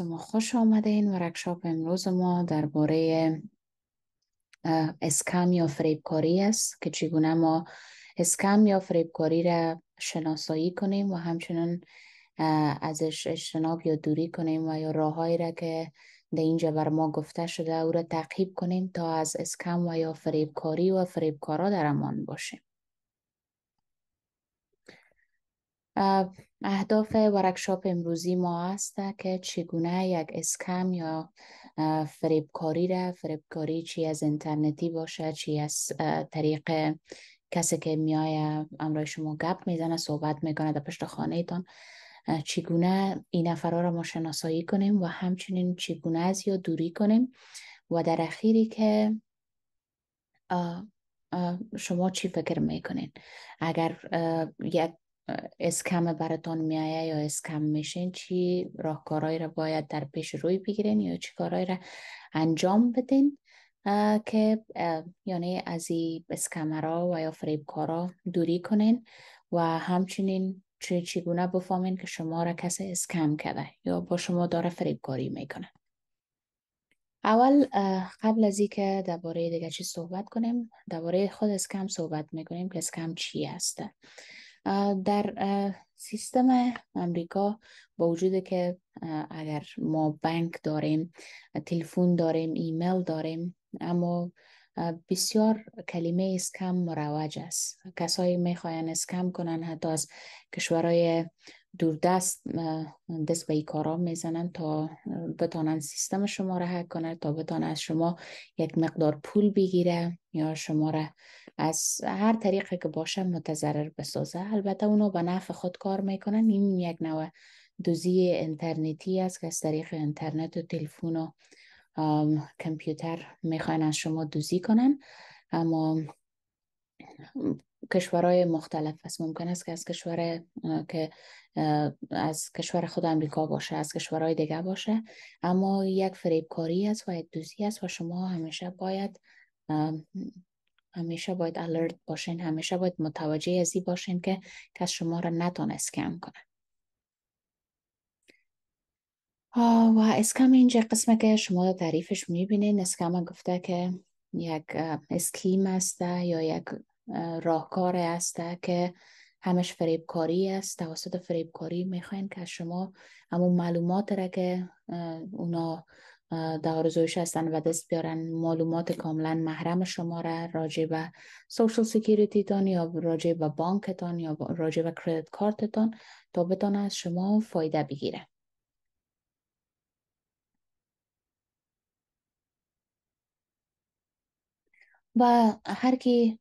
امروز ما خوش آمده این ورکشاپ امروز ما درباره اسکم یا فریبکاری است که چگونه ما اسکم یا فریبکاری را شناسایی کنیم و همچنان ازش اجتناب یا دوری کنیم و یا راههایی را که در اینجا بر ما گفته شده او را تعقیب کنیم تا از اسکم و یا فریبکاری و فریبکارا در امان باشیم اهداف ورکشاپ امروزی ما است که چگونه یک اسکم یا فریبکاری را فریبکاری چی از اینترنتی باشه چی از طریق کسی که میایه امرای شما گپ میزنه صحبت میکنه در پشت خانه ایتان چگونه این نفرها را ما شناسایی کنیم و همچنین چگونه از یا دوری کنیم و در اخیری که شما چی فکر میکنین اگر یک اسکم براتون میایه یا اسکم میشین چی راهکارهایی را باید در پیش روی بگیرین یا چی کارهایی را انجام بدین که یعنی از این اسکمرا و یا فریبکارا دوری کنین و همچنین چی چگونه بفهمین که شما را کسی اسکم کرده یا با شما داره فریبکاری میکنه اول قبل از که درباره دیگه چی صحبت کنیم درباره خود اسکم صحبت میکنیم که اسکم چی هسته در سیستم امریکا با وجود که اگر ما بنک داریم تلفن داریم ایمیل داریم اما بسیار کلمه اسکم مروج است کسایی میخواین اسکم کنن حتی از کشورهای دور دست به کارا میزنن تا بتانن سیستم شما را حک کنن تا بتانه از شما یک مقدار پول بگیره یا شما را از هر طریقی که باشه متضرر بسازه البته اونا به نفع خود کار میکنن این یک نوع دوزی اینترنتی است که از طریق اینترنت و تلفن و کامپیوتر میخوان از شما دوزی کنن اما کشورهای مختلف است ممکن است که از کشور که از کشور خود امریکا باشه از کشورهای دیگه باشه اما یک فریبکاری است و یک دوزی است و شما همیشه باید همیشه باید الرت باشین همیشه باید متوجه ازی باشین که کس شما را نتون اسکم کنه و اسکم اینجا قسمه که شما تعریفش میبینین اسکم گفته که یک اسکیم است یا یک راهکار است که همش فریبکاری است توسط فریبکاری میخواین که شما اما معلومات را که اونا در آرزویش هستن و دست بیارن معلومات کاملا محرم شما را راجع به سوشل تان یا راجع به بانکتان یا راجع به کردیت کارتتان تا بتانه از شما فایده بگیره و هر کی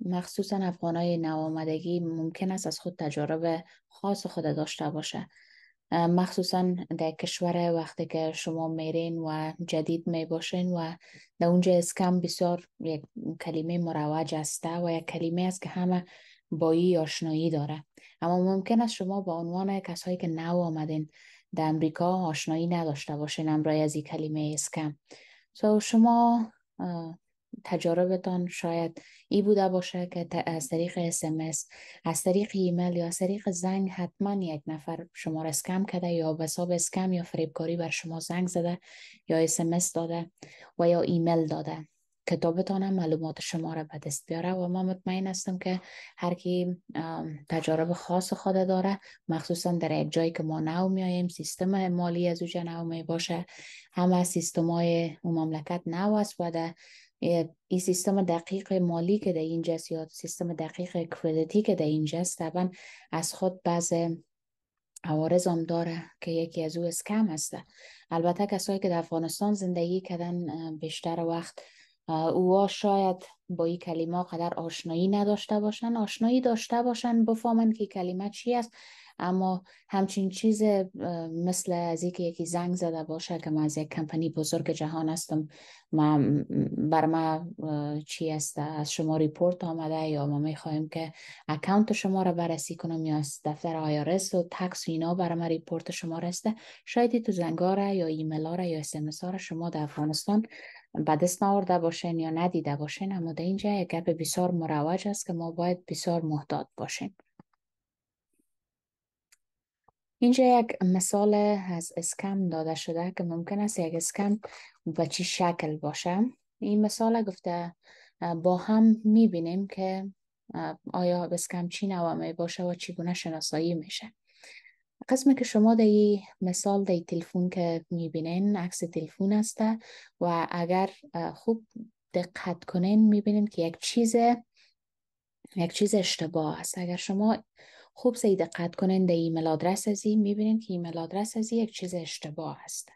مخصوصا افغانای نوامدگی ممکن است از خود تجارب خاص خود داشته باشه مخصوصا در کشور وقتی که شما میرین و جدید می و در اونجا اسکم بسیار یک کلمه مروج است و یک کلمه است که همه بایی آشنایی داره اما ممکن است شما به عنوان کسایی که نو آمدین در امریکا آشنایی نداشته باشین امرای از این کلمه اسکم سو شما تجاربتان شاید ای بوده باشه که از طریق اسمس از طریق ایمیل یا از طریق زنگ حتما یک نفر شما را اسکم کرده یا به حساب اسکم یا فریبکاری بر شما زنگ زده یا اسمس داده و یا ایمیل داده کتابتان هم معلومات شما را به دست بیاره و ما مطمئن هستم که هر کی تجارب خاص خود داره مخصوصا در یک جایی که ما نو میاییم یعنی سیستم مالی از او نو می باشه همه سیستم های اون مملکت نو است و این سیستم دقیق مالی که در اینجاست یا سیستم دقیق کردیتی که در اینجاست طبعا از خود بعض عوارض هم داره که یکی از او اسکم هسته البته کسایی که در افغانستان زندگی کردن بیشتر وقت او شاید با این کلمه قدر آشنایی نداشته باشن آشنایی داشته باشن بفهمن که کلمه چی است اما همچین چیز مثل از اینکه یکی زنگ زده باشه که من از یک کمپانی بزرگ جهان هستم من بر ما چی است از شما ریپورت آمده یا ما میخوایم که اکانت شما را بررسی کنم یا از دفتر آیارس و تکس و اینا بر ما ریپورت شما رسته شاید تو زنگاره یا ایمیل را یا اس را شما در افغانستان دست نآورده باشین یا ندیده باشین اما در اینجا یک گپ بسیار مروج است که ما باید بسیار محتاط باشیم اینجا یک مثال از اسکم داده شده که ممکن است یک اسکم به چی شکل باشه این مثال گفته با هم میبینیم که آیا اسکم چی نوع باشه و گونه شناسایی میشه قسم که شما در مثال در تلفن که میبینین عکس تلفن است و اگر خوب دقت کنین میبینین که یک چیز یک چیز اشتباه است اگر شما خوب سعی دقت کنین در ایمیل آدرس ازی میبینین که ایمیل آدرس ازی یک چیز اشتباه است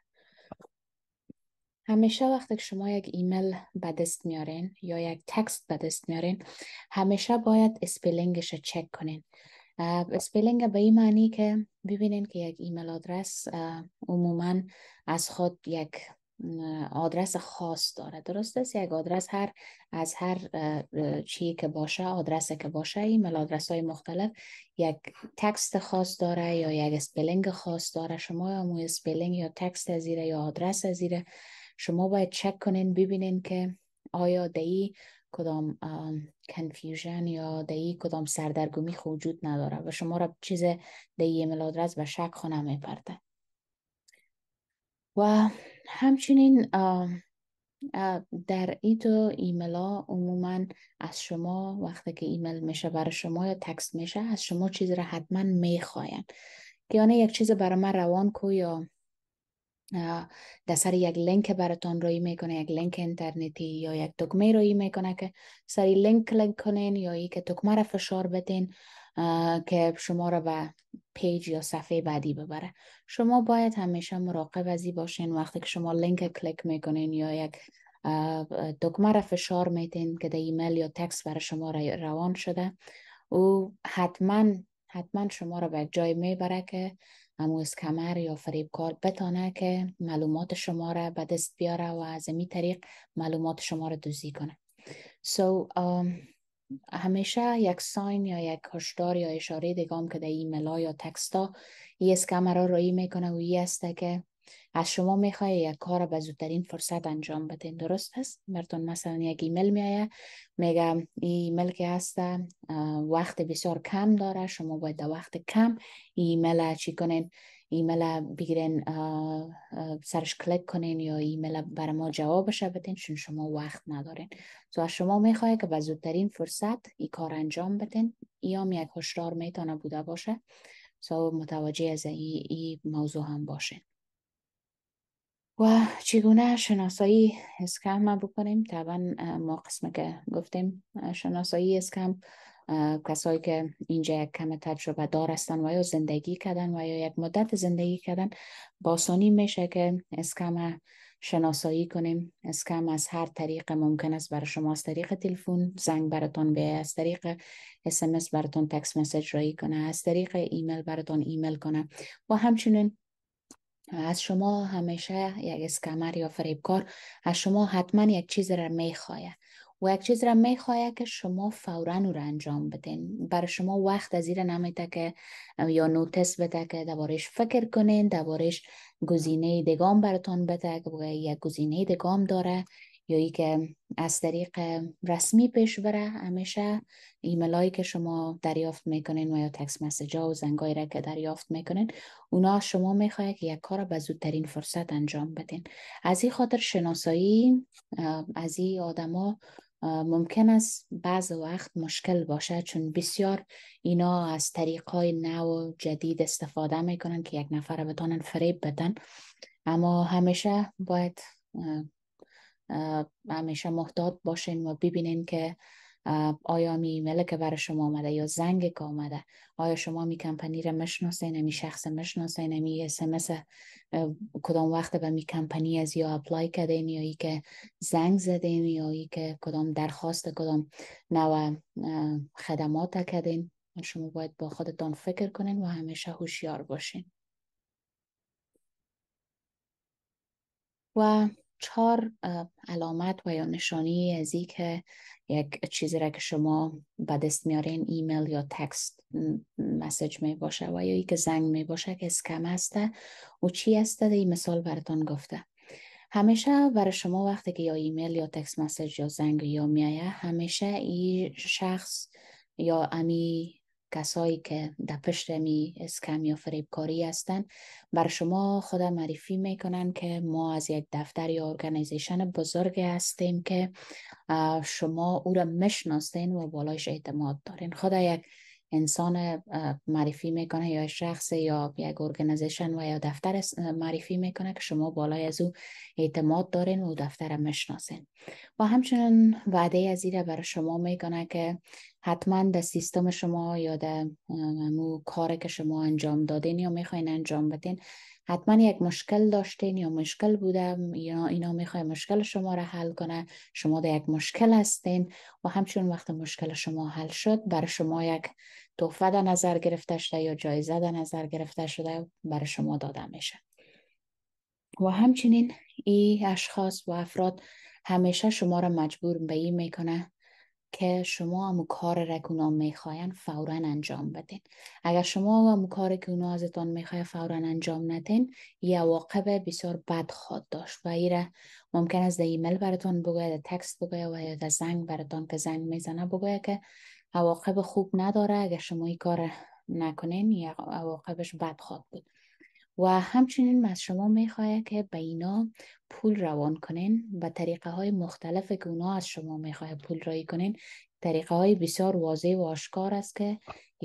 همیشه وقتی که شما یک ایمیل به دست میارین یا یک تکست به دست میارین همیشه باید اسپلینگش چک کنین اسپلینگ به این معنی که ببینین که یک ایمیل آدرس عموما از خود یک آدرس خاص داره درست است یک آدرس هر از هر چی که باشه آدرس که باشه ایمیل آدرس های مختلف یک تکست خاص داره یا یک اسپلینگ خاص داره شما یا مو اسپلینگ یا تکست زیره یا آدرس زیره شما باید چک کنین ببینین که آیا دهی کدام کنفیوژن یا دهی کدام سردرگمی خب وجود نداره و شما را چیز دهی ملادرس به شک خونه میپرده و همچنین در ایتو تو ایمیل ها عموما از شما وقتی که ایمیل میشه برای شما یا تکست میشه از شما چیز را حتما میخواین که یعنی یک چیز برای من روان کو یا در سر یک لینک براتون روی میکنه یک لینک اینترنتی یا یک دکمه روی میکنه که سری لینک لینک کنین یا ای که دکمه را فشار بدین که شما را به پیج یا صفحه بعدی ببره شما باید همیشه مراقب ازی باشین وقتی که شما لینک کلیک میکنین یا یک دکمه را فشار میتین که در ایمیل یا تکس برای شما روان شده او حتما حتما شما را به جای میبره که اسکمر یا کار بتانه که معلومات شما را به دست بیاره و از این طریق معلومات شما را دوزی کنه so, um, همیشه یک ساین یا یک هشدار یا اشاره دیگام که در ایمیل یا تکست ها یه اسکمر را رایی میکنه و ای است که از شما میخوای یک کار به زودترین فرصت انجام بدین درست است مردون مثلا یک ایمیل میایه میگه ایمیل که هست وقت بسیار کم داره شما باید در وقت کم ایمیل چی کنین ایمیل بگیرین سرش کلیک کنین یا ایمیل برای ما بشه بدین چون شما وقت ندارین تو از شما میخواه که به زودترین فرصت این کار انجام بدین یا یک هشدار میتونه بوده باشه سو متوجه از این ای موضوع هم باشین و چگونه شناسایی اسکم بکنیم طبعا ما قسم که گفتیم شناسایی اسکم کسایی که اینجا یک کم تجربه دار هستن و یا زندگی کردن و یا یک مدت زندگی کردن با میشه که اسکم شناسایی کنیم اسکم از هر طریق ممکن است برای شما از طریق تلفن زنگ براتون به از طریق اس براتون تکس مسیج رایی کنه از طریق ایمیل براتون ایمیل کنه و همچنین از شما همیشه یک اسکمر یا فریبکار از شما حتما یک چیز را میخوایه. و یک چیز را میخوایه که شما فورا او را انجام بدین برای شما وقت از ایره نمیده که یا نوتس بده که دوارش فکر کنین دوبارش گزینه دگام براتون بده که یک گزینه دگام داره یا که از طریق رسمی پیش بره همیشه ایمیل هایی که شما دریافت میکنین و یا تکس مسیج و زنگایی را که دریافت میکنین اونا شما میخواید که یک کار به زودترین فرصت انجام بدین از این خاطر شناسایی از این آدما ممکن است بعض وقت مشکل باشه چون بسیار اینا از طریق های نو و جدید استفاده میکنن که یک نفر بتانن فریب بدن اما همیشه باید همیشه محتاط باشین و ببینین که آیا می ایمیل که برای شما آمده یا زنگ که آمده آیا شما می کمپنی را مشناسین می شخص مشناسین می اسمس کدام وقت به می کمپنی از یا اپلای کردین یا ای که زنگ زدین یا ای که کدام درخواست کدام نوع خدمات کردین شما باید با خودتان فکر کنین و همیشه هوشیار باشین و چهار علامت و یا نشانی از ای که یک چیزی را که شما به دست میارین ایمیل یا تکست مسج می باشه و یا ای که زنگ می باشه که اسکم هسته و چی هسته ای مثال براتون گفته همیشه برای شما وقتی که یا ایمیل یا تکست مسج یا زنگ یا میایه همیشه این شخص یا امی کسایی که در پشت می اسکم یا فریبکاری هستن بر شما خدا معرفی میکنن که ما از یک دفتر یا ارگانیزیشن بزرگ هستیم که شما او را مشناستین و بالایش اعتماد دارین خدا یک انسان معرفی میکنه یا شخص یا یک ارگنیزیشن و یا دفتر معرفی میکنه که شما بالای از او اعتماد دارین و دفتر مشناسین و همچنین وعده از را برای شما میکنه که حتما در سیستم شما یا در کار که شما انجام دادین یا میخواین انجام بدین حتما یک مشکل داشتین یا مشکل بوده یا اینا میخوای مشکل شما را حل کنه شما در یک مشکل هستین و همچنین وقت مشکل شما حل شد بر شما یک تحفه در نظر گرفته شده یا جایزه در نظر گرفته شده بر شما داده میشه و همچنین این اشخاص و افراد همیشه شما را مجبور به این میکنه که شما هم کار را که اونا میخواین فورا انجام بدین اگر شما هم کاری که اونا ازتان میخواه فورا انجام ندین یه عواقب بسیار بد خواد داشت و ایره ممکن است در ایمیل براتان بگوید در تکست بگوید و یا در زنگ براتان که زنگ میزنه بگوید که عواقب خوب نداره اگر شما این کار نکنین یا عواقبش بد خواد بود و همچنین از شما میخواید که به اینا پول روان کنین و طریقه های مختلف که اونا از شما میخواد پول رای کنین طریقه های بسیار واضح و آشکار است که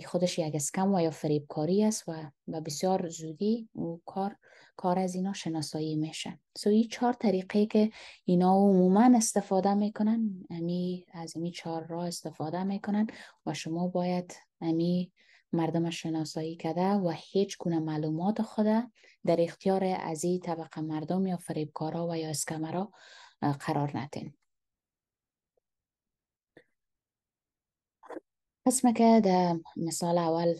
خودش یک اسکم و یا فریبکاری است و به بسیار زودی و کار کار از اینا شناسایی میشه سو این چهار طریقه که اینا عموما استفاده میکنن امی از این چهار را استفاده میکنن و شما باید امی مردم شناسایی کرده و هیچ گونه معلومات خود در اختیار از این طبقه مردم یا فریبکارا و یا اسکمرا قرار نتین قسم که در مثال اول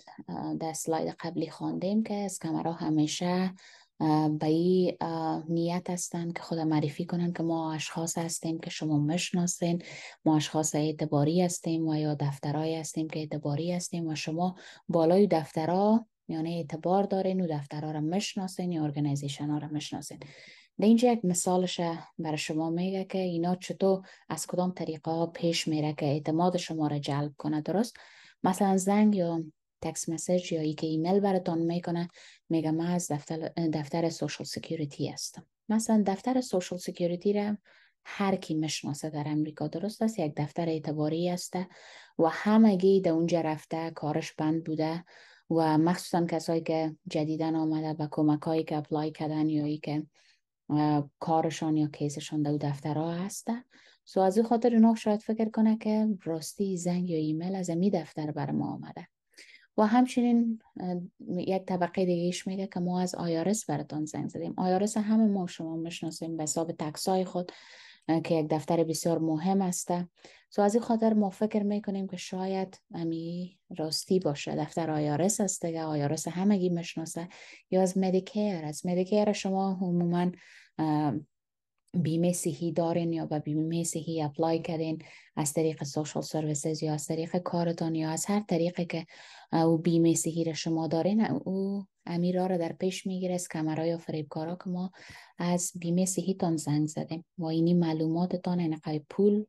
در سلاید قبلی خواندیم که اسکمرا همیشه به این نیت هستن که خود معرفی کنن که ما اشخاص هستیم که شما مشناسین ما اشخاص اعتباری هستیم و یا دفترهای هستیم که اعتباری هستیم و شما بالای دفترها یعنی اعتبار دارین و دفترها را مشناسین یا ارگنیزیشن ها را مشناسین در اینجا یک مثالش برای شما میگه که اینا چطور از کدام طریقه پیش میره که اعتماد شما را جلب کنه درست مثلا زنگ یا تکس مسیج یا ای که ایمیل براتان میکنه میگه من از دفتر, دفتر سوشل سکیوریتی هستم مثلا دفتر سوشل سکیوریتی را هر کی مشناسه در امریکا درست است یک دفتر اعتباری است و همگی در اونجا رفته کارش بند بوده و مخصوصا کسایی که جدیدن آمده به کمک هایی که اپلای کردن یا ای که کارشان یا کیسشان در دفترها هست سو از این خاطر اونا شاید فکر کنه که راستی زنگ یا ایمیل از امی دفتر بر ما آمده و همچنین یک طبقه دیگهش میگه که ما از آیارس براتون زنگ زدیم آیارس همه ما شما میشناسیم به حساب تکسای خود که یک دفتر بسیار مهم است سو از این خاطر ما فکر میکنیم که شاید امی راستی باشه دفتر آیارس است دیگه آیارس همگی مشناسه یا از مدیکر از مدیکر شما عموما بیمه صحی دارین یا به بیمه صحی اپلای کردین از طریق سوشال سرویسز یا از طریق کارتان یا از هر طریقی که او بیمه صحی را شما دارین او امیرا را در پیش میگیره از کمرای یا فریبکارا که ما از بیمه تان زنگ زدیم و اینی معلوماتتان اینقای پول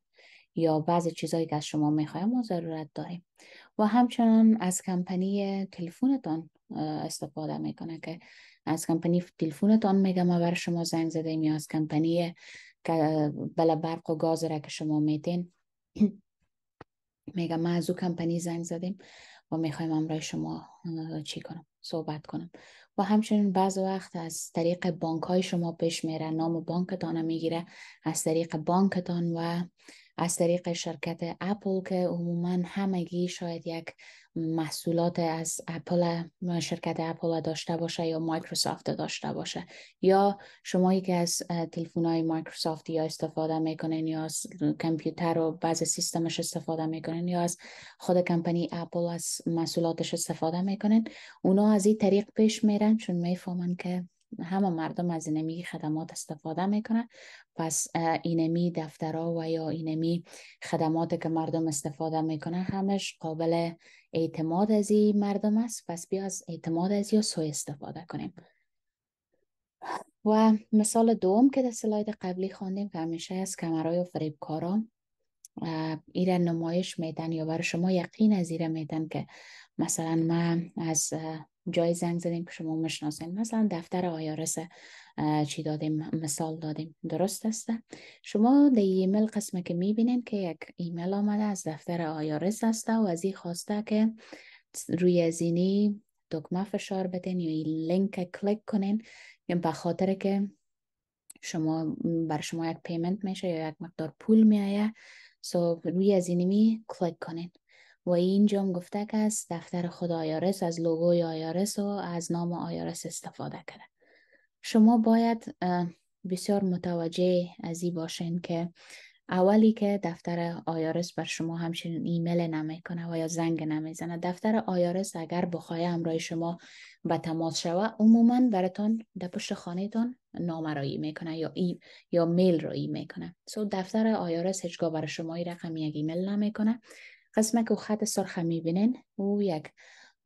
یا بعض چیزایی که از شما میخوایم ما ضرورت داریم و همچنان از کمپنی تلفنتان استفاده میکنه که از کمپنی تلفونتان میگم ما بر شما زنگ زدیم یا از که بلا برق و گاز را که شما میتین میگم ما از او کمپنی زنگ زدیم و میخوایم امرای شما چی کنم صحبت کنم و همچنین بعض وقت از طریق بانک های شما پیش میره نام بانکتان میگیره از طریق بانکتان و از طریق شرکت اپل که عموما همگی شاید یک محصولات از اپل شرکت اپل داشته باشه یا مایکروسافت داشته باشه یا شما که از تلفن های مایکروسافت یا استفاده میکنین یا از کامپیوتر و بعض سیستمش استفاده میکنین یا از خود کمپانی اپل از محصولاتش استفاده میکنین اونا از این طریق پیش میرن چون میفهمن که همه مردم از اینمی خدمات استفاده میکنن پس اینمی دفترها و یا اینمی خدمات که مردم استفاده میکنن همش قابل اعتماد از این مردم است پس بیا از اعتماد از یا سوی استفاده کنیم و مثال دوم که در سلاید قبلی خواندیم که همیشه از کمرای و فریبکارا ایره نمایش میدن یا برای شما یقین از ایره میدن که مثلا من از جای زنگ زدیم که شما مشناسین مثلا دفتر آیارس چی دادیم مثال دادیم درست است شما در ایمیل قسمه که میبینین که یک ایمیل آمده از دفتر آیارس است و از این خواسته که روی زینی دکمه فشار بدین یا این لینک کلیک کنین به خاطر که شما بر شما یک پیمنت میشه یا یک مقدار پول میایه سو روی از می کلیک کنین و اینجا هم گفته که از دفتر خود آیارس از لوگوی آیارس و از نام آیارس استفاده کرده شما باید بسیار متوجه از این باشین که اولی که دفتر آیارس بر شما همچنین ایمیل نمیکنه و یا زنگ نمیزنه دفتر آیارس اگر بخواه همراه شما به تماس شوه عموما براتون در پشت خانهتان نامه رایی میکنه یا ای... یا میل ایمیل میکنه سو دفتر آیارس هیچگاه برای شما این رقم یک ایمیل نمیکنه قسمه که خط سرخ میبینین او یک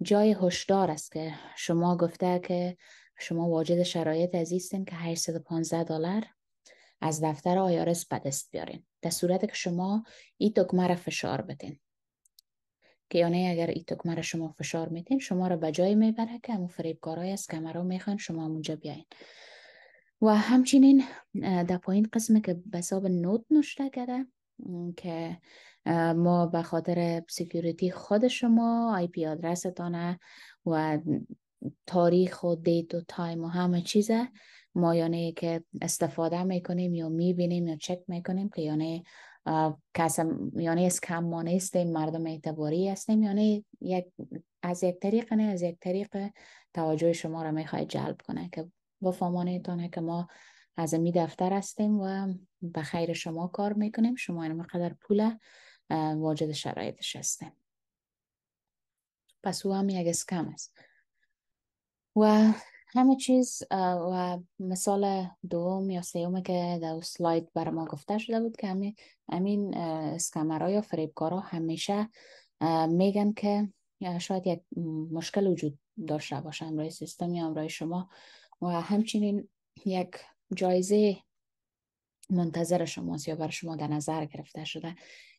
جای هشدار است که شما گفته که شما واجد شرایط عزیزتین که 815 دلار از دفتر آیارس به دست بیارین در صورت که شما این دکمه را فشار بدین که یعنی اگر این دکمه را شما فشار میدین شما را به جای میبره که همون فریبکارای از کمرا میخوان شما اونجا بیاین و همچنین در پایین قسم که بساب نوت نشته کرده که ما به خاطر سکیوریتی خود شما آی پی آدرستان و تاریخ و دیت و تایم و همه چیزه ما یعنی که استفاده میکنیم یا میبینیم یا چک میکنیم که یعنی کس یعنی اسکم ما نیستیم مردم اعتباری هستیم یعنی یک از یک طریق نه از یک طریق توجه شما را میخواد جلب کنه که با فامانه تانه که ما از می دفتر هستیم و به خیر شما کار میکنیم شما مقدر پول واجد شرایطش هستیم پس او هم یک اسکم است و همه چیز و مثال دوم یا سوم که در سلاید بر ما گفته شده بود که همین همین اسکمرها یا ها همیشه میگن که شاید یک مشکل وجود داشته باشه همراه سیستم یا شما و همچنین یک جایزه منتظر شماست یا بر شما در نظر گرفته شده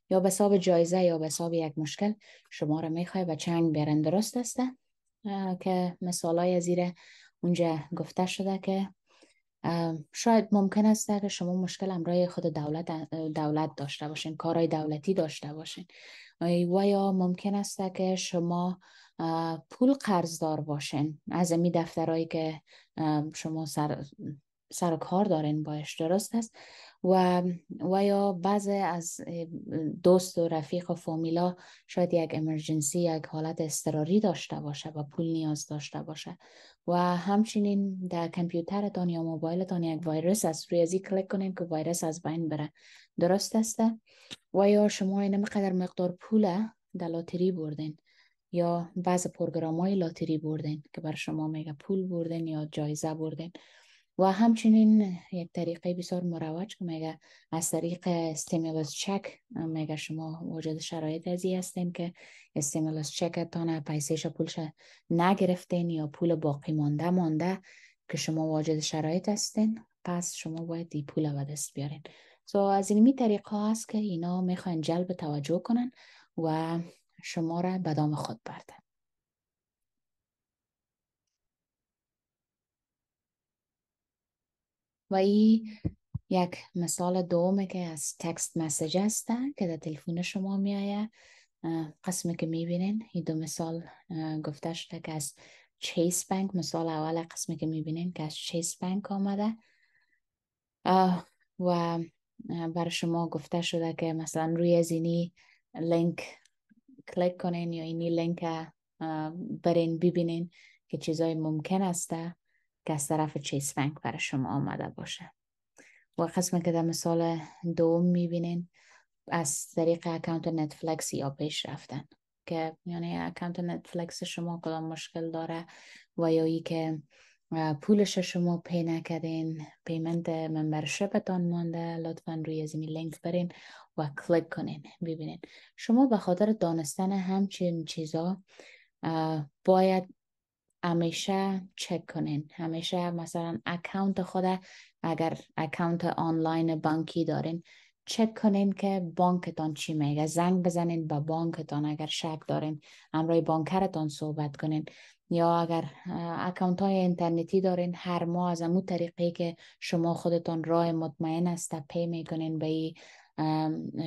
یا به حساب جایزه یا به حساب یک مشکل شما رو میخوای و چنگ بیرن درست است که مثال های زیر اونجا گفته شده که شاید ممکن است که شما مشکل امرای خود دولت, دولت داشته باشین کارهای دولتی داشته باشین و یا ممکن است که شما پول قرضدار باشین از می دفترهایی که شما سر سر و کار دارین باش درست است و و یا بعض از دوست و رفیق و فامیلا شاید یک امرجنسی یک حالت اضطراری داشته باشه و پول نیاز داشته باشه و همچنین در کامپیوترتان یا موبایلتان یک ویروس از روی ازی کلیک کنین که ویروس از بین بره درست است و یا شما این مقدار پول در لاتری بردین یا بعض پرگرام های لاتری بردین که بر شما میگه پول بردین یا جایزه بردین و همچنین یک طریقه بسیار مروج که میگه از طریق استیمولوس چک میگه شما وجود شرایط ازی هستین که استیمولوس پیسیش و پولش نگرفتین یا پول باقی مانده مانده که شما واجد شرایط هستین پس شما باید این پول و دست بیارین سو از این می طریقه هست که اینا میخواین جلب توجه کنن و شما را به دام خود بردن و این یک مثال دومه که از تکست مسیج است که در تلفن شما میآید قسمه که میبینین این دو مثال گفته شده که از چیس بنک مثال اول قسمه که بینین که از چیس بنک آمده و بر شما گفته شده که مثلا روی از اینی لینک کلیک کنین یا اینی لینک برین ببینین که چیزای ممکن است که از طرف بانک برای شما آمده باشه و قسم که در مثال دوم میبینین از طریق اکانت نتفلکس یا پیش رفتن که یعنی اکانت نتفلکس شما کدام مشکل داره و یا ای که پولش شما پی نکردین پیمنت ممبرشپتان مانده لطفا روی از این لینک برین و کلیک کنین ببینین شما به خاطر دانستن همچین چیزا باید همیشه چک کنین همیشه مثلا اکانت خود اگر اکانت آنلاین بانکی دارین چک کنین که بانکتان چی میگه زنگ بزنین به بانکتان اگر شک دارین امرای بانکرتان صحبت کنین یا اگر اکانت های اینترنتی دارین هر ماه از امو طریقی که شما خودتان راه مطمئن است پی میکنین به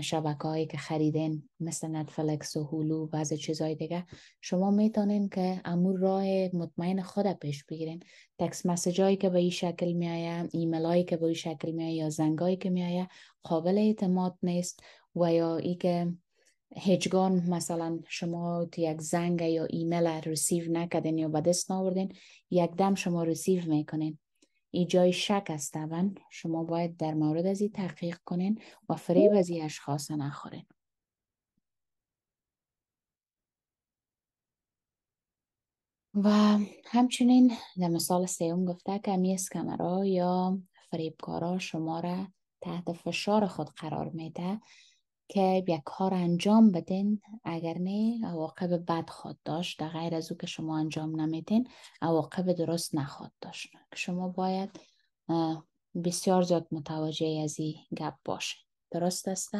شبکه هایی که خریدین مثل نتفلکس و هولو و از چیزهای دیگه شما میتونین که امور راه مطمئن خود پیش بگیرین تکس مسیج هایی که به این شکل میایه ایمیل هایی که به این شکل میایه یا زنگ هایی که میایه قابل اعتماد نیست و یا ای که هیچگان مثلا شما یک زنگ یا ایمیل رسیو نکدین یا به ناوردین یک دم شما رسیو میکنین جای شک است شما باید در مورد از این تحقیق کنین و فریب خب. از این اشخاص نخورین و همچنین در مثال سیوم گفته که امی اسکمرا یا فریبکارا شما را تحت فشار خود قرار میده که یک کار انجام بدین اگر نه عواقب بد خواد داشت غیر از او که شما انجام نمیدین عواقب درست نخواد داشت که شما باید بسیار زیاد متوجه از این گپ باشه درست است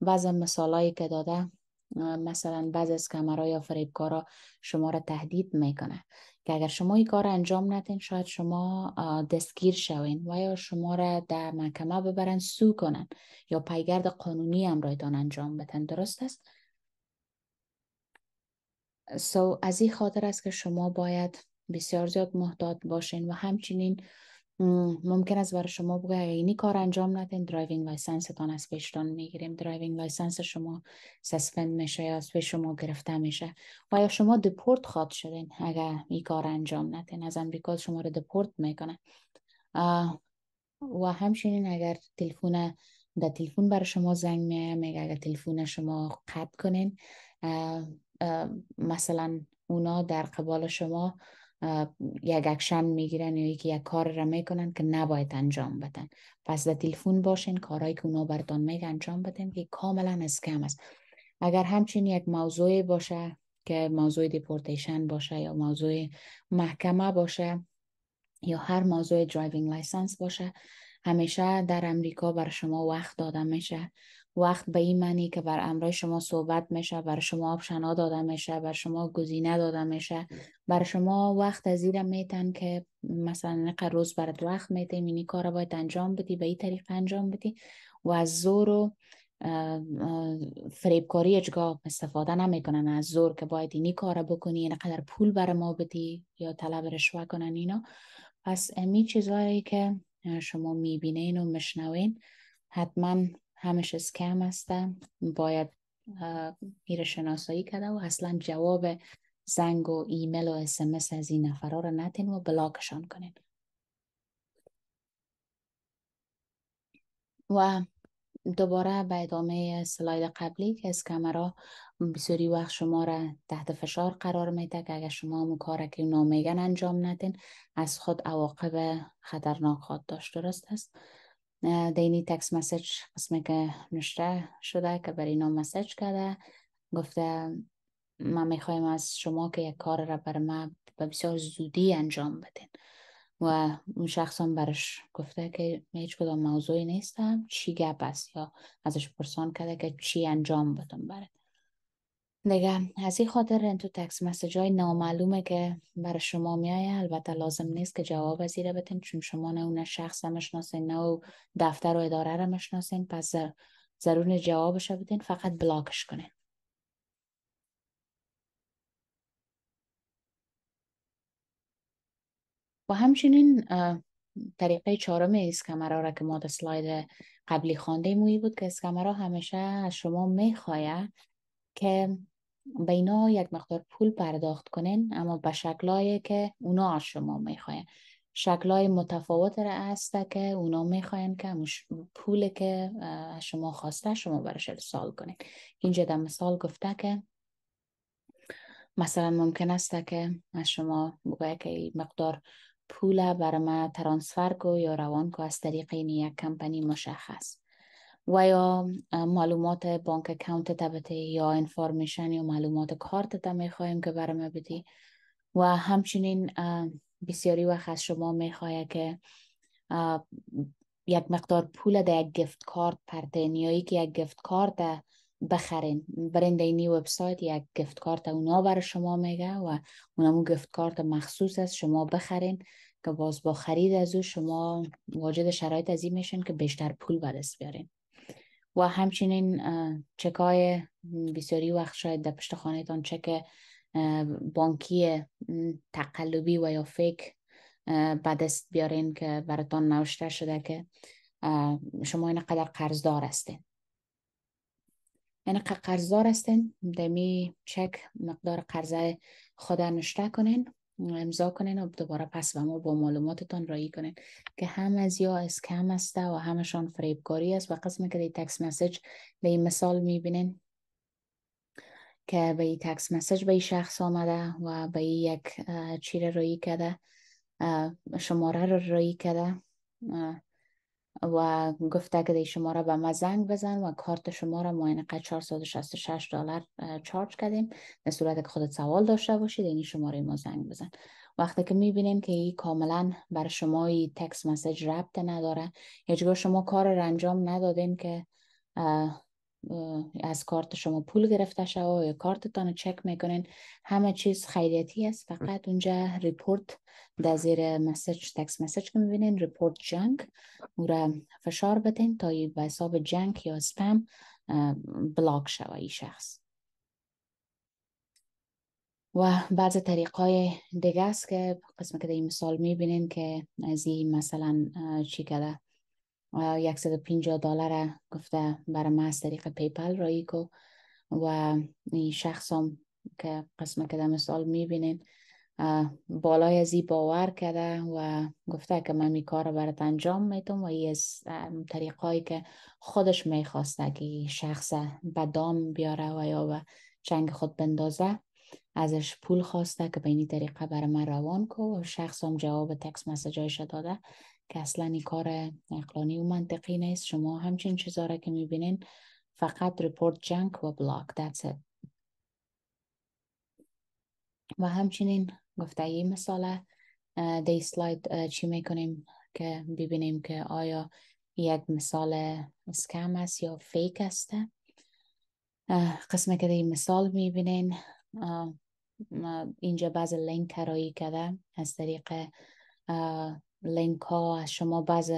بعض مثالایی که داده مثلا بعض از کمرای یا فریبکارا شما را تهدید میکنه که اگر شما این کار انجام ندین شاید شما دستگیر شوین و یا شما را در محکمه ببرن سو کنن یا پیگرد قانونی امرایتان انجام بتن درست است سو از این خاطر است که شما باید بسیار زیاد محتاط باشین و همچنین ممکن است برای شما بگه اینی کار انجام ندین درایوینگ تان از پیشتان میگیریم درایوینگ لایسنس شما سسپند میشه یا از پیش شما گرفته میشه و یا شما دپورت خواد شدین اگر این کار انجام ندین از امریکا شما رو دپورت میکنه و همچنین اگر تلفون در تلفن برای شما زنگ میه میگه اگر تلفون شما قطع کنین مثلا اونا در قبال شما یک اکشن میگیرن یا یک کار را میکنن که نباید انجام بدن پس در تلفن باشین کارهایی که اونا برتان میگه انجام بدن که کاملا اسکم است اگر همچین یک موضوعی باشه که موضوع دیپورتیشن باشه یا موضوع محکمه باشه یا هر موضوع درایوینگ لایسنس باشه همیشه در امریکا بر شما وقت داده میشه وقت به این معنی که بر امرای شما صحبت میشه بر شما ها داده میشه بر شما گزینه داده میشه بر شما وقت از ایرم میتن که مثلا نقدر روز برات وقت میتیم این کار باید انجام بدی به این طریق انجام بدی و از زور و فریبکاری اجگاه استفاده نمیکنن از زور که باید این کار بکنی اینقدر پول بر ما بدی یا طلب رشوه کنن اینا پس امی چیزهایی که شما میبینین و مشنوین، حتما همش اسکم هسته باید میره شناسایی کرده و اصلا جواب زنگ و ایمیل و اسمس از این نفرها رو نتین و بلاکشان کنین و دوباره به ادامه سلاید قبلی که از کمرا بسیاری وقت شما را تحت فشار قرار میده که اگر شما همون کار که نامیگن انجام ندین از خود عواقب خطرناک خواد داشت درست است دینی تکس مسیج قسمه که نشته شده که بر اینا مسج کرده گفته ما میخوایم از شما که یک کار را بر ما به بسیار زودی انجام بدین و اون شخص هم برش گفته که هیچ کدام موضوعی نیستم چی گپ است یا ازش پرسان کرده که چی انجام بدم برد دیگه از این خاطر این تکس مسیج های نامعلومه که برای شما میایه البته لازم نیست که جواب از ایره بتین چون شما نه اون شخص مشناسین نه و دفتر و اداره رو مشناسین پس ضرور جوابش رو بدین فقط بلاکش کنین و همچنین طریقه چهارم اسکمرا را که ما در سلاید قبلی خوانده موی بود که اسکمرا همیشه از شما میخواید که به اینا یک مقدار پول پرداخت کنین اما به شکلایی که اونا از شما میخواین شکلای متفاوت را هسته که اونا میخواین که پول که شما خواسته شما برش ارسال کنین اینجا در مثال گفته که مثلا ممکن است که از شما بگوید که مقدار پول بر ما ترانسفر کو یا روان کو از طریق این یک کمپنی مشخص و یا معلومات بانک اکاونت تا یا انفارمیشن یا معلومات کارت تا میخواهیم که برای بدی و همچنین بسیاری وقت از شما میخواه که یک مقدار پول در یک گفت کارت پرتین یا که یک گفت کارت بخرین برین در اینی وبسایت یک گفت کارت اونا برای شما میگه و اونمو گفت کارت مخصوص است شما بخرین که باز با خرید از او شما واجد شرایط از این که بیشتر پول برس بیارین و همچنین چکای بسیاری وقت شاید در پشت تان چک بانکی تقلبی و یا فیک به دست بیارین که براتان نوشته شده که شما اینقدر قرضدار هستین یعنی قرضدار هستین دمی چک مقدار قرضه خود نشته کنین امضا کنین و دوباره پس و ما با معلوماتتان رایی کنین که هم از یا اسکم هسته و همشان فریبکاری است و قسم که در تکس مسیج به این مثال میبینین که به این تکس مسیج به این شخص آمده و به این یک چیره رایی کرده شماره رو رایی کرده و گفته که شما را به ما زنگ بزن و کارت شما را ما 466 دلار چارج کردیم در صورت که خودت سوال داشته باشید این یعنی شماره ما زنگ بزن وقتی که میبینیم که این کاملا بر شما ای تکس مسیج ربط نداره هیچگاه شما کار را انجام ندادین که از کارت شما پول گرفته و کارتتان رو چک میکنین همه چیز خیریتی است فقط اونجا ریپورت در زیر مسج تکس مسج که میبینین ریپورت جنگ او فشار بتین تا به حساب جنگ یا سپم بلاک شوه ای شخص و بعض طریق های دیگه است که قسم که در این مثال میبینین که از این مثلا چی کده 150 دلار گفته برای ما از طریق پیپل رایی کو و این شخص هم که قسم که در مثال میبینین بالای از باور کرده و گفته که من این کار برات انجام میدم و ای از طریقایی که خودش میخواسته که شخص به دام بیاره و یا به چنگ خود بندازه ازش پول خواسته که به این طریقه برای من روان کو و شخص هم جواب تکس مسجایش داده که اصلا این کار اقلانی و منطقی نیست شما همچین چیزا را که میبینین فقط رپورت جنک و بلاک that's it. و همچنین گفته این مثال دی سلاید چی میکنیم که ببینیم که آیا یک مثال اسکم است یا فیک است قسمه که دی مثال میبینین اینجا بعض لینک کرایی کرده از طریق لینک ها از شما بعض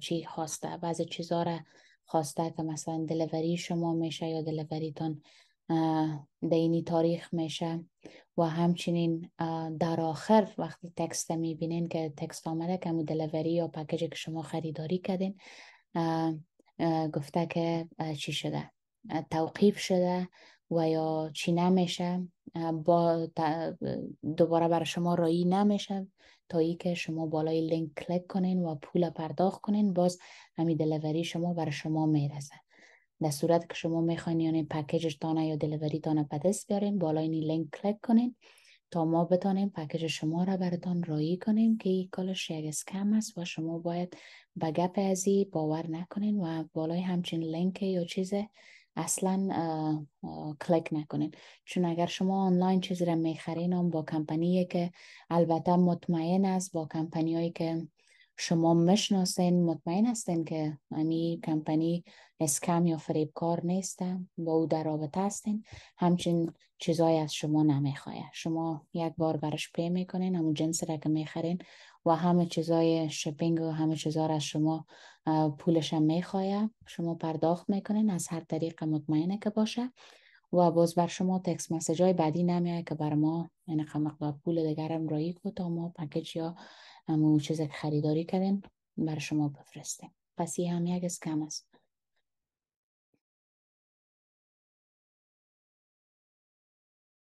چی خواسته بعض چیزا را خواسته که مثلا دلیوری شما میشه یا دلیوریتان دینی تاریخ میشه و همچنین در آخر وقتی تکست میبینین که تکست آمده که دلیوری یا پکیجی که شما خریداری کردین گفته که چی شده توقیف شده و یا چی نمیشه با دوباره برای شما رایی نمیشه تا ای که شما بالای لینک کلیک کنین و پول پرداخت کنین باز همی دلیوری شما بر شما میرسه در صورت که شما میخواین یعنی پکیجش تانه یا دلیوری تانه به بیارین بالای این لینک کلیک کنین تا ما بتانیم پکیج شما را براتان رایی کنیم که این کالش یک اسکم است و شما باید به گپ ازی باور نکنین و بالای همچین لینک یا چیز اصلا کلیک نکنین چون اگر شما آنلاین چیزی را میخرین هم با کمپنی که البته مطمئن است با کمپانیهایی که شما مشناسین مطمئن هستین که امی یعنی کمپنی اسکم یا کار نیسته با او در رابطه هستین همچین چیزایی از شما نمیخواید شما یک بار برش پی میکنین همون جنس را که میخرین و همه چیزای شپینگ و همه چیزا از شما پولش هم میخواه شما پرداخت میکنین از هر طریق مطمئنه که باشه و باز بر شما تکس مسیج های بعدی نمیاد که بر ما این یعنی مقدار پول هم رایی کو تا ما پکیج یا همون چیز خریداری کردن بر شما بفرستیم پس این هم یک اسکم است